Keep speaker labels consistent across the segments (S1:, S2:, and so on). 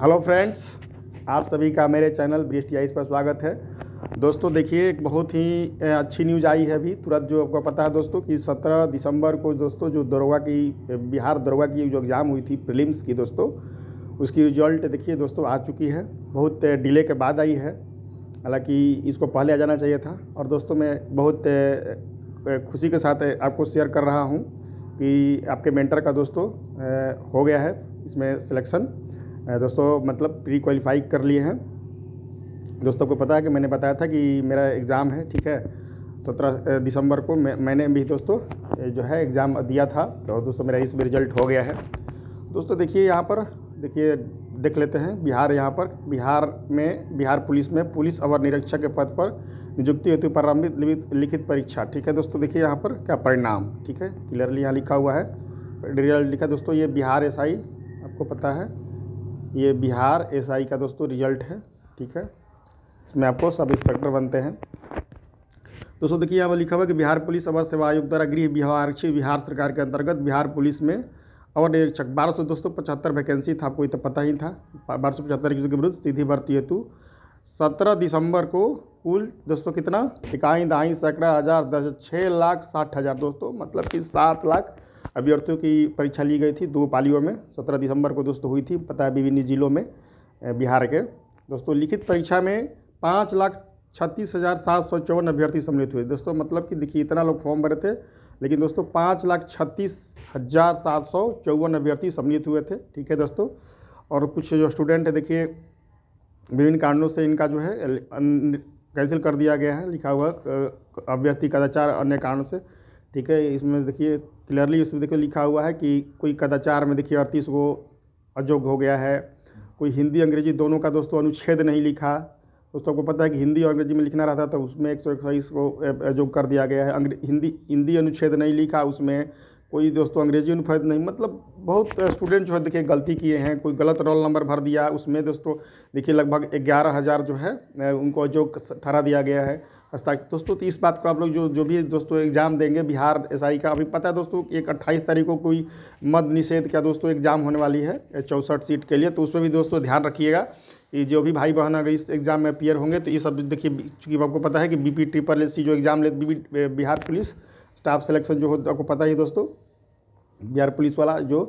S1: hello friends आप सभी का मेरे चैनल बी एस पर स्वागत है दोस्तों देखिए एक बहुत ही अच्छी न्यूज़ आई है अभी तुरंत जो आपको पता है दोस्तों कि 17 दिसंबर को दोस्तों जो दरोगा की बिहार दरोगा की जो एग्ज़ाम हुई थी प्रीलिम्स की दोस्तों उसकी रिजल्ट देखिए दोस्तों आ चुकी है बहुत डिले के बाद आई है हालाँकि इसको पहले आ जाना चाहिए था और दोस्तों मैं बहुत खुशी के साथ आपको शेयर कर रहा हूँ कि आपके मेंटर का दोस्तों हो गया है इसमें सिलेक्शन दोस्तों मतलब प्री क्वालिफाई कर लिए हैं दोस्तों को पता है कि मैंने बताया था कि मेरा एग्ज़ाम है ठीक है सत्रह दिसंबर को मैं मैंने भी दोस्तों जो है एग्ज़ाम दिया था तो दोस्तों मेरा इस भी रिजल्ट हो गया है दोस्तों देखिए यहाँ पर देखिए देख लेते हैं बिहार यहाँ पर बिहार में बिहार पुलिस में पुलिस अवर निरीक्षक के पद पर नियुक्ति हेतु प्रारंभित लिखित परीक्षा ठीक है दोस्तों देखिए यहाँ पर क्या परिणाम ठीक है क्लियरली यहाँ लिखा हुआ है रिजल्ट लिखा दोस्तों ये बिहार एस आपको पता है ये बिहार एसआई का दोस्तों रिजल्ट है ठीक है इसमें आपको सब इंस्पेक्टर बनते हैं दोस्तों देखिए यहाँ पर लिखा हुआ है कि बिहार पुलिस अवर सेवा आयोग द्वारा गृह बिहार बिहार सरकार के अंतर्गत बिहार पुलिस में और निरीक्षक बारह सौ दोस्तों पचहत्तर वैकेंसी था आपको ये तो पता ही था बारह सौ पचहत्तर के विरुद्ध सीधी भर्ती हेतु सत्रह दिसंबर को कुल दोस्तों कितना इकाई दहाई सैकड़ा हज़ार दस छः लाख साठ हज़ार दोस्तों मतलब कि सात लाख अभ्यर्थियों की परीक्षा ली गई थी दो पालियों में सत्रह दिसंबर को दोस्तों हुई थी पता है विभिन्न जिलों में बिहार के दोस्तों लिखित परीक्षा में पाँच लाख छत्तीस हज़ार सात सौ चौवन अभ्यर्थी सम्मिलित हुए दोस्तों मतलब कि देखिए इतना लोग फॉर्म भरे थे लेकिन दोस्तों पाँच लाख छत्तीस हज़ार सात सौ चौवन अभ्यर्थी सम्मिलित हुए थे ठीक है दोस्तों और कुछ जो स्टूडेंट है देखिए विभिन्न कारणों से इनका जो है कैंसिल कर दिया गया है लिखा हुआ अभ्यर्थी कदाचार अन्य कारणों से ठीक है इसमें देखिए क्लियरली उसमें देखो लिखा हुआ है कि कोई कदाचार में देखिए अड़तीस गो अजोग हो गया है कोई हिंदी अंग्रेजी दोनों का दोस्तों अनुच्छेद नहीं लिखा दोस्तों आपको पता है कि हिंदी और अंग्रेजी में लिखना रहता तो उसमें एक सौ को अजोग कर दिया गया है हिंदी हिंदी अनुच्छेद नहीं लिखा उसमें कोई दोस्तों अंग्रेजी अनुच्छेद नहीं मतलब बहुत स्टूडेंट जो है देखिए गलती किए हैं कोई गलत रोल नंबर भर दिया उसमें दोस्तों देखिए लगभग ग्यारह हज़ार जो है उनको अजोग ठहरा दिया गया है हस्ताक्षर दोस्तों तो इस बात को आप लोग जो जो भी दोस्तों एग्ज़ाम देंगे बिहार एसआई का अभी पता है दोस्तों कि एक अट्ठाईस तारीख को कोई मद निषेध का दोस्तों एग्ज़ाम होने वाली है चौंसठ सीट के लिए तो उसमें भी दोस्तों ध्यान रखिएगा कि जो भी भाई बहन अगर इस एग्ज़ाम में अपियर होंगे तो ये सब देखिए चूँकि आपको पता है कि B P triple S C जो एग्ज़ाम ले B Bihar police staff selection जो हो आपको पता ही दोस्तों बिहार पुलिस वाला जो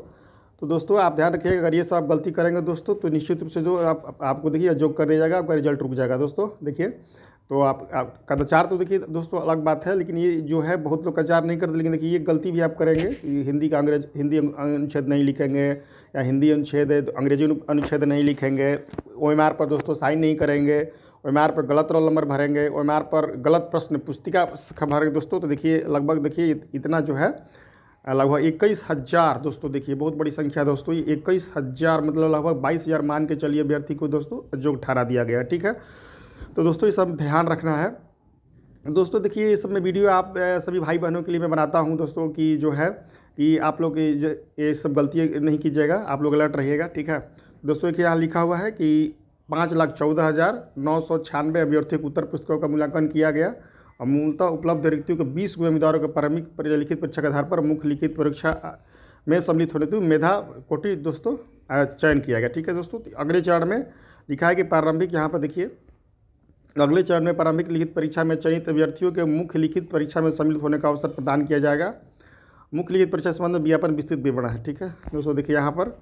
S1: तो दोस्तों आप ध्यान रखिएगा अगर ये सब गलती करेंगे दोस्तों तो निश्चित रूप से जो आप, आपको देखिए जो कर दिया जाएगा आपका रिजल्ट रुक जाएगा दोस्तों देखिए तो आप, आप कदाचार तो देखिए दोस्तों अलग बात है लेकिन ये जो है बहुत लोग कदाचार नहीं करते लेकिन देखिए ये गलती भी आप करेंगे कि हिंदी का अंग्रेज हिंदी अं, अनुच्छेद नहीं लिखेंगे या हिंदी अनुच्छेद है तो अंग्रेजी अनुच्छेद नहीं लिखेंगे ओ पर दोस्तों साइन नहीं करेंगे ओ पर गलत रोल नंबर भरेंगे ओ पर गलत प्रश्न पुस्तिका भरेंगे दोस्तों तो देखिए लगभग देखिए इतना जो है लगभग इक्कीस हज़ार दोस्तों देखिए बहुत बड़ी संख्या दोस्तों ये इक्कीस हज़ार मतलब लगभग बाईस हज़ार मान के चलिए अभ्यर्थी को दोस्तों जो ठहरा दिया गया ठीक है तो दोस्तों ये सब ध्यान रखना है दोस्तों देखिए ये सब मैं वीडियो आप सभी भाई बहनों के लिए मैं बनाता हूँ दोस्तों कि जो है कि आप लोग ये सब गलती नहीं कीजिएगा आप लोग अलर्ट रहिएगा ठीक है दोस्तों के यहाँ लिखा हुआ है कि पाँच लाख चौदह हज़ार नौ सौ छियानवे अभ्यर्थियों उत्तर पुस्तकों का मूल्यांकन किया गया और मूलतः उपलब्ध रिक्तियों के बीस उम्मीदवारों के प्रारंभिक लिखित परीक्षा के आधार पर मुख्य लिखित परीक्षा में सम्मिलित होने तो मेधा कोटि दोस्तों चयन किया गया ठीक है दोस्तों तो अगले चरण में लिखा है कि प्रारंभिक यहाँ पर देखिए अगले चरण में प्रारंभिक लिखित परीक्षा में चयनित अभ्यर्थियों के मुख्य लिखित परीक्षा में सम्मिलित होने का अवसर प्रदान किया जाएगा मुख्य लिखित परीक्षा संबंध में विज्ञापन विस्तृत विवरण है ठीक है दोस्तों देखिए यहाँ पर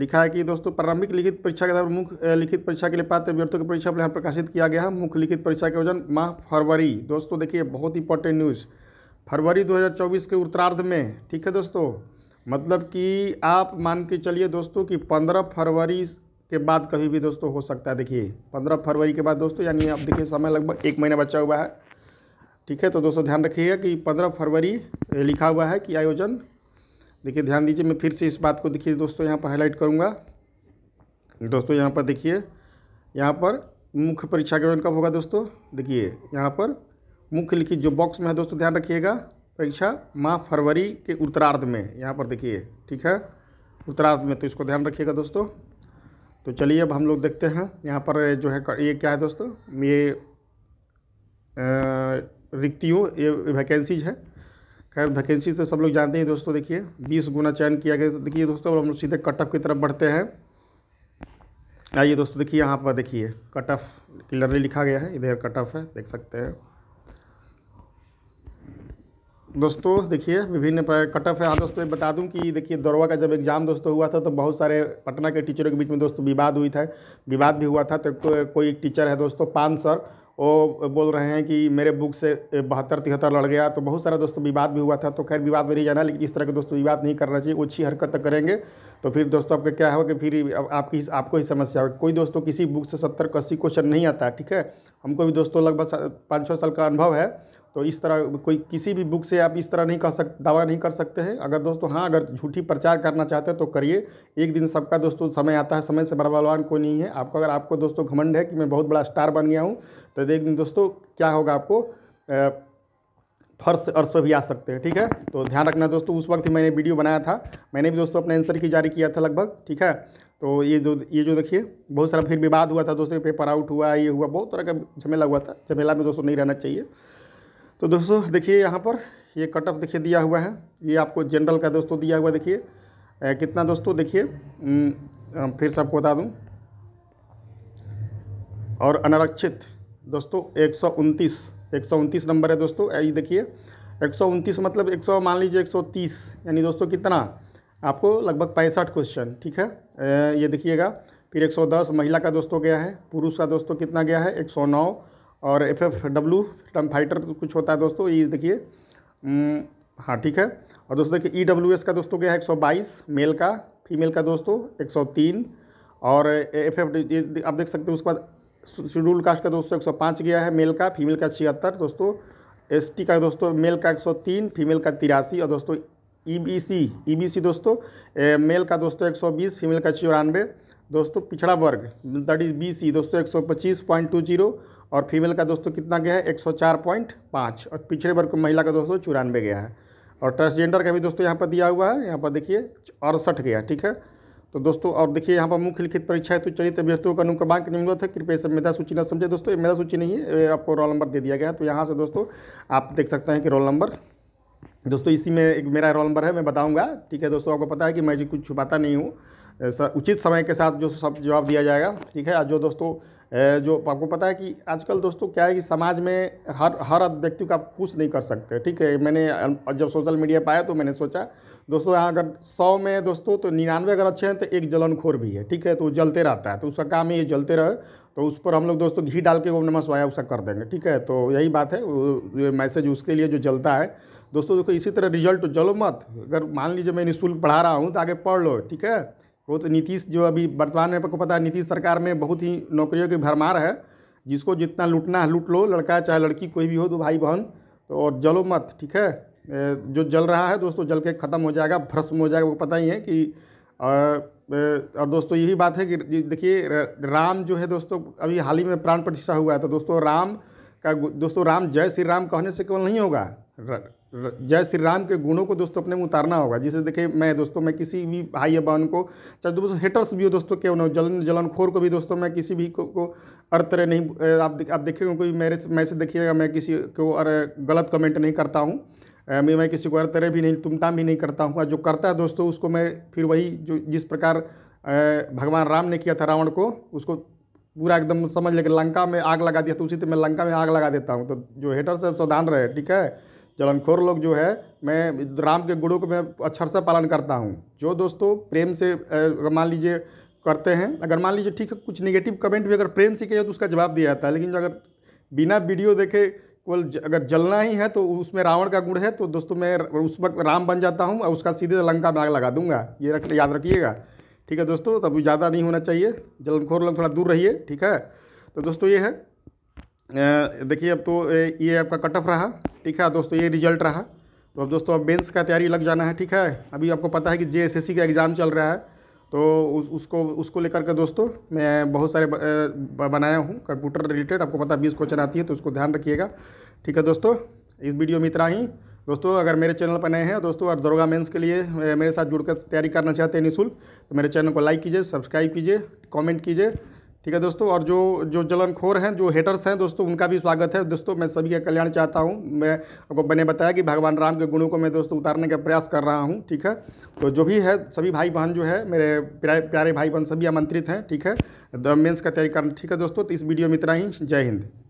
S1: लिखा है कि दोस्तों प्रारंभिक लिखित परीक्षा के द्वारा मुख्य लिखित परीक्षा के लिए पात्र अभ्यर्थियों की परीक्षा पर प्रकाशित किया गया है मुख्य लिखित परीक्षा के वजन माह फरवरी दोस्तों देखिए बहुत इंपॉर्टेंट न्यूज़ फरवरी 2024 के उत्तरार्ध में ठीक है दोस्तों मतलब कि आप मान के चलिए दोस्तों कि 15 फरवरी के बाद कभी भी दोस्तों हो सकता है देखिए पंद्रह फरवरी के बाद दोस्तों यानी अब देखिए समय लगभग एक महीना बचा हुआ है ठीक है तो दोस्तों ध्यान रखिएगा कि पंद्रह फरवरी लिखा हुआ है कि आयोजन देखिए ध्यान दीजिए मैं फिर से इस बात को देखिए दोस्तों यहाँ पर हाईलाइट करूँगा दोस्तों यहाँ पर देखिए यहाँ पर मुख्य परीक्षा का आयोजन कब होगा दोस्तों देखिए यहाँ पर मुख्य लिखित जो बॉक्स में है दोस्तों ध्यान रखिएगा परीक्षा माह फरवरी के उत्तरार्ध में यहाँ पर देखिए ठीक है उत्तरार्ध में तो इसको ध्यान रखिएगा दोस्तों तो चलिए अब हम लोग देखते हैं यहाँ पर जो है ये क्या है दोस्तों ये रिक्तियों ये वैकेंसीज है खैर वैकेंसी तो सब लोग जानते हैं दोस्तों देखिए बीस गुना चयन किया गया देखिए दोस्तों हम सीधे कट ऑफ की तरफ बढ़ते हैं आइए दोस्तों देखिए यहाँ पर देखिए कट ऑफ क्लियरली लिखा गया है इधर कट ऑफ है देख सकते हैं दोस्तों देखिए विभिन्न पर कट ऑफ है हाँ दोस्तों बता दूं कि देखिए दरोगा का जब एग्ज़ाम दोस्तों हुआ था तो बहुत सारे पटना के टीचरों के बीच में दोस्तों विवाद हुई था विवाद भी हुआ था तो को, कोई टीचर है दोस्तों पान सर वो बोल रहे हैं कि मेरे बुक से बहत्तर तिहत्तर लड़ गया तो बहुत सारा दोस्तों विवाद भी हुआ था तो खैर विवाद में नहीं जाना लेकिन इस तरह के दोस्तों विवाद नहीं करना चाहिए अच्छी हरकत तो करेंगे तो फिर दोस्तों आपका क्या होगा कि फिर आपकी आपको ही समस्या होगी कोई दोस्तों किसी बुक से सत्तर अस्सी क्वेश्चन नहीं आता ठीक है हमको भी दोस्तों लगभग पाँच छः साल का अनुभव है तो इस तरह कोई किसी भी बुक से आप इस तरह नहीं कह सक दावा नहीं कर सकते हैं अगर दोस्तों हाँ अगर झूठी प्रचार करना चाहते हैं तो करिए एक दिन सबका दोस्तों समय आता है समय से बड़ा बलवान कोई नहीं है आपको अगर आपको दोस्तों घमंड है कि मैं बहुत बड़ा स्टार बन गया हूँ तो एक दिन दोस्तों क्या होगा आपको फर्श अर्श पर भी आ सकते हैं ठीक है तो ध्यान रखना दोस्तों उस वक्त ही मैंने वीडियो बनाया था मैंने भी दोस्तों अपने आंसर की जारी किया था लगभग ठीक है तो ये जो ये जो देखिए बहुत सारा फिर विवाद हुआ था दोस्तों पेपर आउट हुआ ये हुआ बहुत तरह का झमेला हुआ था झमेला में दोस्तों नहीं रहना चाहिए तो दोस्तों देखिए यहाँ पर ये कट ऑफ देखिए दिया हुआ है ये आपको जनरल का दोस्तों दिया हुआ देखिए कितना दोस्तों देखिए फिर से आपको बता दूँ और अनारक्षित दोस्तों एक सौ उनतीस एक सौ उनतीस नंबर है दोस्तों ये देखिए एक सौ उनतीस मतलब एक सौ मान लीजिए एक सौ तीस यानी दोस्तों कितना आपको लगभग पैंसठ क्वेश्चन ठीक है ए, ये देखिएगा फिर एक सौ दस महिला का दोस्तों गया है पुरुष का दोस्तों कितना गया है एक सौ नौ और F F W term fighter तो कुछ होता है दोस्तों ये देखिए हम्म, हाँ ठीक है और दोस्तों देखिए ई डब्ल्यू एस का दोस्तों गया है एक सौ बाईस मेल का फीमेल का दोस्तों एक सौ तीन और एफ एफ ये आप देख सकते हो उसके बाद शेड्यूल कास्ट का दोस्तों एक सौ पाँच गया है मेल का फीमेल का छिहत्तर दोस्तों एस टी का दोस्तों मेल का एक सौ तीन फीमेल का तिरासी और दोस्तों E B C E B C दोस्तों ए, मेल का दोस्तों एक सौ बीस फीमेल का चौरानवे दोस्तों पिछड़ा वर्ग दैट इज़ बी सी दोस्तों एक सौ पच्चीस पॉइंट टू जीरो और फीमेल का दोस्तों कितना गया है पाँच और पिछड़े वर्ग महिला का दोस्तों चौरानवे गया है और ट्रांसजेंडर का भी दोस्तों यहाँ पर दिया हुआ है यहाँ पर देखिए अड़सठ गया ठीक है तो दोस्तों और देखिए यहाँ पर मुख्य लिखित परीक्षा है तो चलित अभ्यर्थियों का अनुक्रमांक निम्नलिखित है कृपया सब मेधा सूची न समझे दोस्तों मेधा सूची नहीं है आपको रोल नंबर दे दिया गया है तो यहाँ से दोस्तों आप देख सकते हैं कि रोल नंबर दोस्तों इसी में एक मेरा रोल नंबर है मैं बताऊँगा ठीक है दोस्तों आपको पता है कि मैं जी कुछ छुपाता नहीं हूँ उचित समय के साथ जो सब जवाब दिया जाएगा ठीक है जो दोस्तों जो आपको पता है कि आजकल दोस्तों क्या है कि समाज में हर हर व्यक्ति का आप नहीं कर सकते ठीक है मैंने जब सोशल मीडिया पाया तो मैंने सोचा दोस्तों यहाँ अगर सौ में दोस्तों तो निन्यानवे अगर अच्छे हैं तो एक जलनखोर भी है ठीक है तो वो जलते रहता है तो उसका काम ही ये जलते रहे तो उस पर हम लोग दोस्तों घी डाल के वो नमस वाया उसका कर देंगे ठीक है तो यही बात है ये मैसेज उसके लिए जो जलता है दोस्तों देखो इसी तरह रिजल्ट जलो मत अगर मान लीजिए मैं निःशुल्क पढ़ा रहा हूँ तो आगे पढ़ लो ठीक है वो तो नीतीश जो अभी वर्तमान में आपको पता है नीतीश सरकार में बहुत ही नौकरियों की भरमार है जिसको जितना लूटना है लूट लो लड़का चाहे लड़की कोई भी हो तो भाई बहन तो और जलो मत ठीक है जो जल रहा है दोस्तों जल के ख़त्म हो जाएगा भ्रष्म हो जाएगा वो पता ही है कि और दोस्तों यही बात है कि देखिए राम जो है दोस्तों अभी हाल ही में प्राण प्रतिष्ठा हुआ है तो दोस्तों राम का दोस्तों राम जय श्री राम कहने से केवल नहीं होगा जय श्री राम के गुणों को दोस्तों अपने में उतारना होगा जिसे देखिए मैं दोस्तों मैं किसी भी भाई या बहन को चाहे दोस्तों हेटर्स भी हो दोस्तों क्यों ना जलन जलनखोर को भी दोस्तों मैं किसी भी को, को अर तरह नहीं आप आप देखिएगा कोई मेरे मैं से देखिएगा मैं किसी को और गलत कमेंट नहीं करता हूँ मैं मैं किसी को अर तरह भी नहीं तुमताम भी नहीं करता हूँ जो करता है दोस्तों उसको मैं फिर वही जो जिस प्रकार भगवान राम ने किया था रावण को उसको पूरा एकदम समझ लेकर लंका में आग लगा दिया तो उसी तरह मैं लंका में आग लगा देता हूँ तो जो हेटर से सावधान रहे ठीक है जलनखोर लोग जो है मैं राम के गुणों को मैं अक्षर से पालन करता हूँ जो दोस्तों प्रेम से मान लीजिए करते हैं अगर मान लीजिए ठीक है कुछ नेगेटिव कमेंट भी अगर प्रेम से किया तो उसका जवाब दिया जाता है लेकिन अगर बिना वीडियो देखे केवल अगर जलना ही है तो उसमें रावण का गुण है तो दोस्तों मैं उस वक्त राम बन जाता हूँ और उसका सीधे लंका में आग लगा दूंगा ये रख याद रखिएगा ठीक है दोस्तों तो अभी ज़्यादा नहीं होना चाहिए जलनखोर लग थोड़ा दूर रहिए ठीक है तो दोस्तों ये है देखिए अब तो ये आपका कट ऑफ रहा ठीक है दोस्तों ये रिजल्ट रहा तो अब दोस्तों अब मेन्स का तैयारी लग जाना है ठीक है अभी आपको पता है कि जे का एग्ज़ाम चल रहा है तो उस उसको उसको लेकर के दोस्तों मैं बहुत सारे बनाया हूँ कंप्यूटर रिलेटेड आपको पता है बीस क्वेश्चन आती है तो उसको ध्यान रखिएगा ठीक है दोस्तों इस वीडियो में इतना ही दोस्तों अगर मेरे चैनल पर नए हैं दोस्तों और दरोगा मेंस के लिए मेरे साथ जुड़कर तैयारी करना चाहते हैं निःशुल्क तो मेरे चैनल को लाइक कीजिए सब्सक्राइब कीजिए कमेंट कीजिए ठीक है दोस्तों और जो जो जलनखोर हैं जो हेटर्स हैं दोस्तों उनका भी स्वागत है दोस्तों मैं सभी का कल्याण चाहता हूँ मैं आपको मैंने बताया कि भगवान राम के गुणों को मैं दोस्तों उतारने का प्रयास कर रहा हूँ ठीक है तो जो भी है सभी भाई बहन जो है मेरे प्यारे भाई बहन सभी आमंत्रित हैं ठीक है मेन्स का तैयारी करना ठीक है दोस्तों तो इस वीडियो में इतना ही जय हिंद